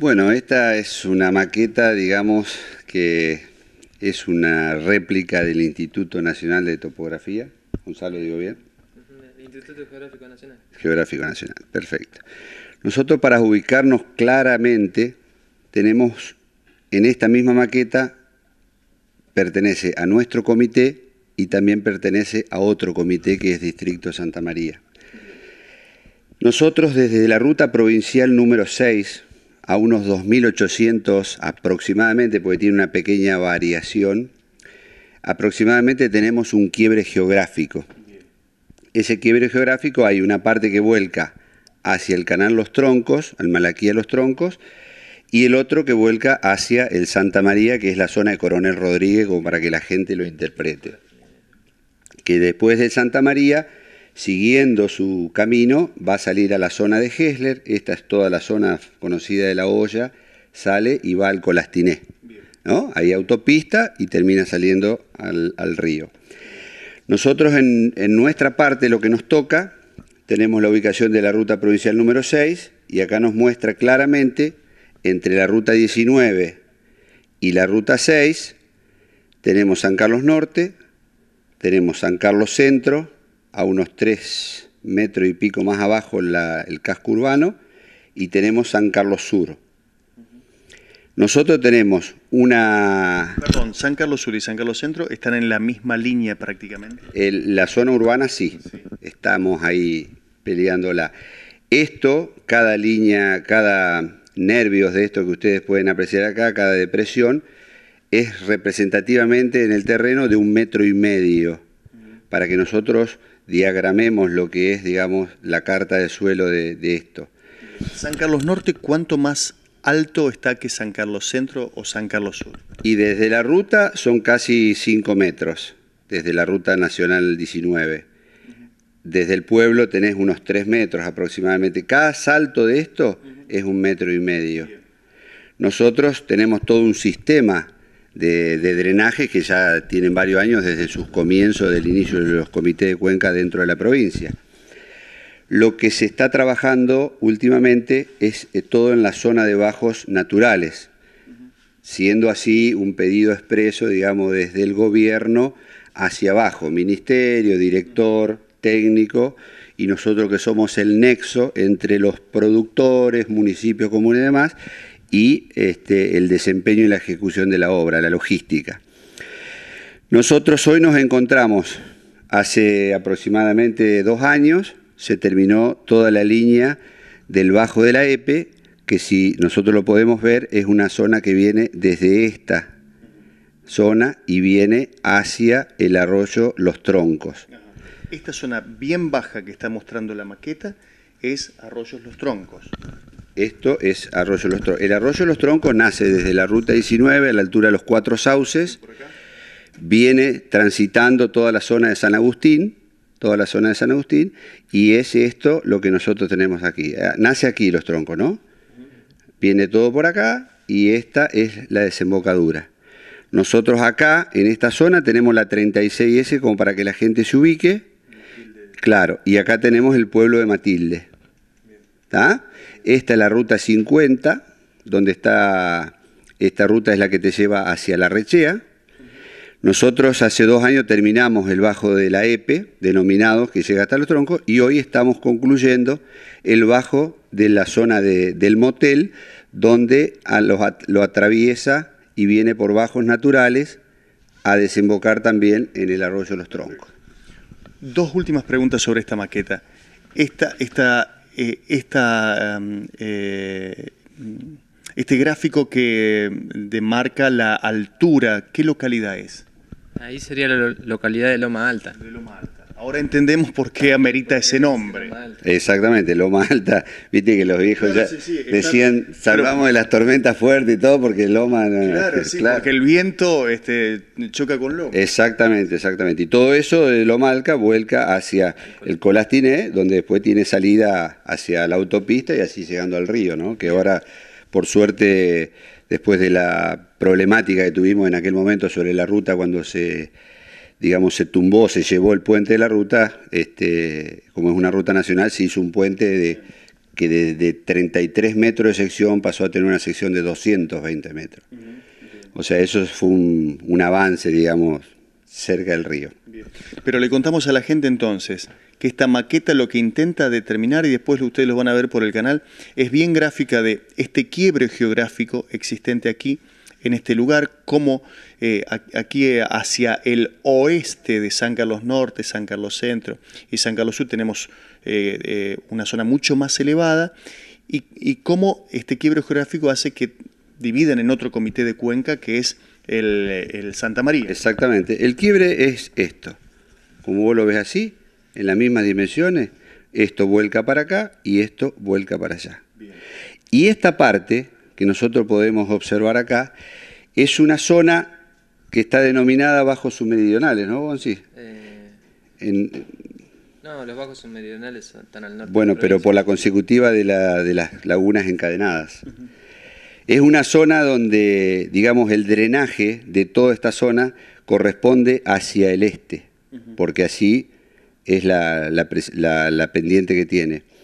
Bueno, esta es una maqueta, digamos, que es una réplica del Instituto Nacional de Topografía. Gonzalo, digo bien. Instituto Geográfico Nacional. Geográfico Nacional, perfecto. Nosotros para ubicarnos claramente tenemos en esta misma maqueta, pertenece a nuestro comité y también pertenece a otro comité que es Distrito Santa María. Nosotros desde la ruta provincial número 6, a unos 2.800 aproximadamente, porque tiene una pequeña variación, aproximadamente tenemos un quiebre geográfico. Ese quiebre geográfico hay una parte que vuelca hacia el canal Los Troncos, al Malaquía Los Troncos, y el otro que vuelca hacia el Santa María, que es la zona de Coronel Rodríguez, como para que la gente lo interprete. Que después de Santa María siguiendo su camino, va a salir a la zona de Hessler, esta es toda la zona conocida de La olla. sale y va al Colastiné. Hay autopista y termina saliendo al, río. Nosotros en, en, nuestra parte, lo que nos toca, tenemos la ubicación de la ruta provincial número 6 y acá nos muestra claramente entre la ruta 19 y la ruta 6, tenemos San Carlos Norte, tenemos San Carlos Centro, a unos 3 metros y pico más abajo el casco urbano y tenemos San Carlos Sur. Nosotros tenemos una... Perdón, San Carlos Sur y San Carlos Centro están en la misma línea prácticamente. la zona urbana sí, sí, estamos ahí peleándola. Esto, cada línea, cada nervios de esto que ustedes pueden apreciar acá, cada depresión, es representativamente en el terreno de un metro y medio, para que nosotros diagramemos lo que es, digamos, la carta de suelo de, esto. San Carlos Norte, ¿cuánto más alto está que San Carlos Centro o San Carlos Sur? Y desde la ruta son casi 5 metros, desde la ruta nacional 19. Desde el pueblo tenés unos 3 metros aproximadamente. Cada salto de esto es un metro y medio. Nosotros tenemos todo un sistema de, drenaje que ya tienen varios años desde sus comienzos, del inicio de los comités de cuenca dentro de la provincia. Lo que se está trabajando últimamente es eh, todo en la zona de bajos naturales, siendo así un pedido expreso, digamos, desde el gobierno hacia abajo, ministerio, director, técnico, y nosotros que somos el nexo entre los productores, municipios comunes y demás, y este, el desempeño y la ejecución de la obra, la logística. Nosotros hoy nos encontramos, hace aproximadamente dos años se terminó toda la línea del Bajo de la EPE, que si nosotros lo podemos ver es una zona que viene desde esta zona y viene hacia el arroyo Los Troncos. Esta zona bien baja que está mostrando la maqueta es Arroyos Los Troncos. Esto es Arroyo los Troncos. El Arroyo los Troncos nace desde la Ruta 19 a la altura de los Cuatro Sauces, viene transitando toda la zona de San Agustín, toda la zona de San Agustín, y es esto lo que nosotros tenemos aquí. Ah, nace aquí los troncos, ¿no? Viene todo por acá y esta es la desembocadura. Nosotros acá, en esta zona, tenemos la 36S como para que la gente se ubique. Claro, y acá tenemos el pueblo de Matilde. Esta es la ruta 50, donde está esta ruta es la que te lleva hacia la Rechea. Nosotros hace dos años terminamos el bajo de la EPE, denominado que llega hasta los troncos, y hoy estamos concluyendo el bajo de la zona del motel, donde lo atraviesa y viene por bajos naturales a desembocar también en el arroyo de los troncos. Dos últimas preguntas sobre esta maqueta. Esta, esta eh, em, eh, este gráfico que demarca la altura, ¿qué localidad es? Ahí sería la localidad de Loma Alta. De Loma Alta. Ahora entendemos por qué amerita ese nombre. Exactamente, Loma Alta. Viste que los viejos ya decían, salvamos de las tormentas fuertes y todo porque Loma... Claro, porque el viento este, choca con Loma. Exactamente, exactamente. Y todo eso de Loma Alta vuelca hacia el Colastiné, donde después tiene salida hacia la autopista y así llegando al río, ¿no? Que ahora, por suerte, después de la problemática que tuvimos en aquel momento sobre la ruta cuando se digamos, se tumbó, se llevó el puente de la ruta, este, como es una ruta nacional, se hizo un puente de, que de, 33 metros de sección pasó a tener una sección de 220 metros. O sea, eso fue un, un avance, digamos, cerca del río. Pero le contamos a la gente entonces que esta maqueta lo que intenta determinar, y después ustedes lo van a ver por el canal, es bien gráfica de este quiebre geográfico existente aquí, en este lugar, como eh, aquí eh, hacia el oeste de San Carlos Norte, San Carlos Centro y San Carlos Sur tenemos eh, una zona mucho más elevada y, como cómo este quiebre geográfico hace que dividan en otro comité de cuenca que es el, el Santa María. Exactamente, el quiebre es esto, como vos lo ves así, en las mismas dimensiones, esto vuelca para acá y esto vuelca para allá. Bien. Y esta parte, que nosotros podemos observar acá, es una zona que está denominada bajos submeridionales, ¿no, Sí. Eh, no, los bajos submeridionales están al norte. Bueno, pero por la consecutiva de, las lagunas encadenadas. Es una zona donde, digamos, el drenaje de toda esta zona corresponde hacia el este, porque así es la, la pendiente que tiene.